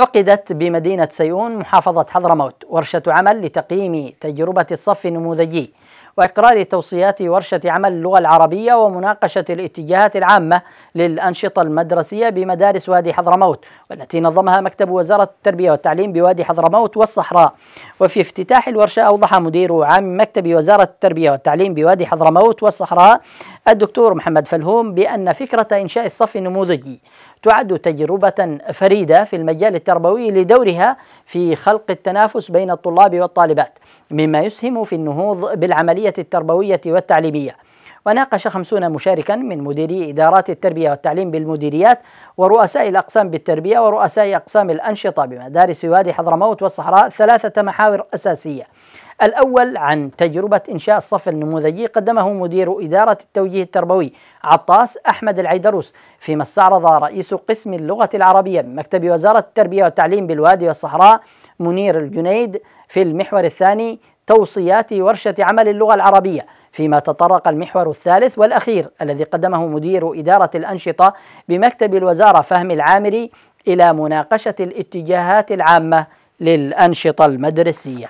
عقدت بمدينة سيئون محافظة حضرموت ورشة عمل لتقييم تجربة الصف النموذجي وإقرار توصيات ورشة عمل اللغة العربية ومناقشة الاتجاهات العامة للأنشطة المدرسية بمدارس وادي حضرموت والتي نظمها مكتب وزارة التربية والتعليم بوادي حضرموت والصحراء وفي افتتاح الورشة أوضح مدير عام مكتب وزارة التربية والتعليم بوادي حضرموت والصحراء الدكتور محمد فلهوم بأن فكرة إنشاء الصف النموذجي تعد تجربة فريدة في المجال التربوي لدورها في خلق التنافس بين الطلاب والطالبات مما يسهم في النهوض بالعملية التربوية والتعليمية وناقش خمسون مشاركا من مديري إدارات التربية والتعليم بالمديريات ورؤساء الأقسام بالتربية ورؤساء أقسام الأنشطة بمدارس وادي حضرموت والصحراء ثلاثة محاور أساسية الأول عن تجربة إنشاء الصف النموذجي قدمه مدير إدارة التوجيه التربوي عطاس أحمد العيدروس فيما استعرض رئيس قسم اللغة العربية بمكتب وزارة التربية والتعليم بالوادي والصحراء منير الجنيد في المحور الثاني توصيات ورشة عمل اللغة العربية فيما تطرق المحور الثالث والأخير الذي قدمه مدير إدارة الأنشطة بمكتب الوزارة فهمي العامري إلى مناقشة الاتجاهات العامة للأنشطة المدرسية